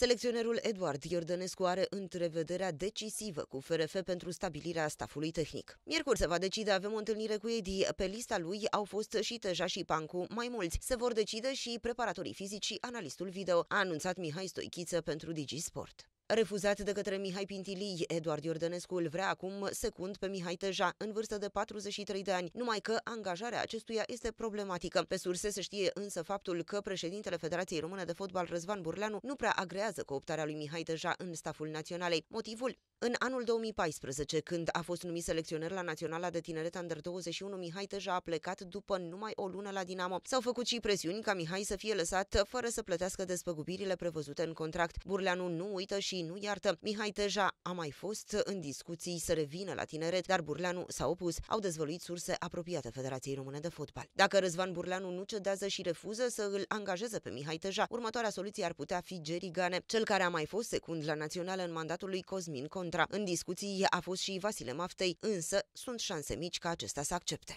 Selecționerul Eduard Iordănescu are întrevederea decisivă cu FRF pentru stabilirea stafului tehnic. Miercuri se va decide, avem o întâlnire cu Edi. Pe lista lui au fost și Teja și Pancu, mai mulți. Se vor decide și preparatorii fizici și analistul video, a anunțat Mihai Stoichiță pentru Digisport. Refuzat de către Mihai Pintilii, Eduard Iordănescu îl vrea acum secund pe Mihai Teja, în vârstă de 43 de ani, numai că angajarea acestuia este problematică. Pe surse se știe însă faptul că președintele Federației Române de Fotbal Răzvan Burleanu nu prea agrează cooptarea lui Mihai Teja în staful naționalei. Motivul? În anul 2014, când a fost numit selecționer la Naționala de Tineret Under 21, Mihai Teja a plecat după numai o lună la Dinamo. S-au făcut și presiuni ca Mihai să fie lăsat fără să plătească despăgubirile prevăzute în contract. Burleanu nu uită și nu iartă. Mihai Teja a mai fost în discuții să revină la tineret, dar Burleanu s-a opus. Au dezvăluit surse apropiate Federației Române de Fotbal. Dacă Răzvan Burleanu nu cedează și refuză să îl angajeze pe Mihai Teja, următoarea soluție ar putea fi Gerigane, cel care a mai fost secund la națională în mandatul lui Cosmin Con contra. În discuții a fost și Vasile Maftei, însă sunt șanse mici ca acesta să accepte.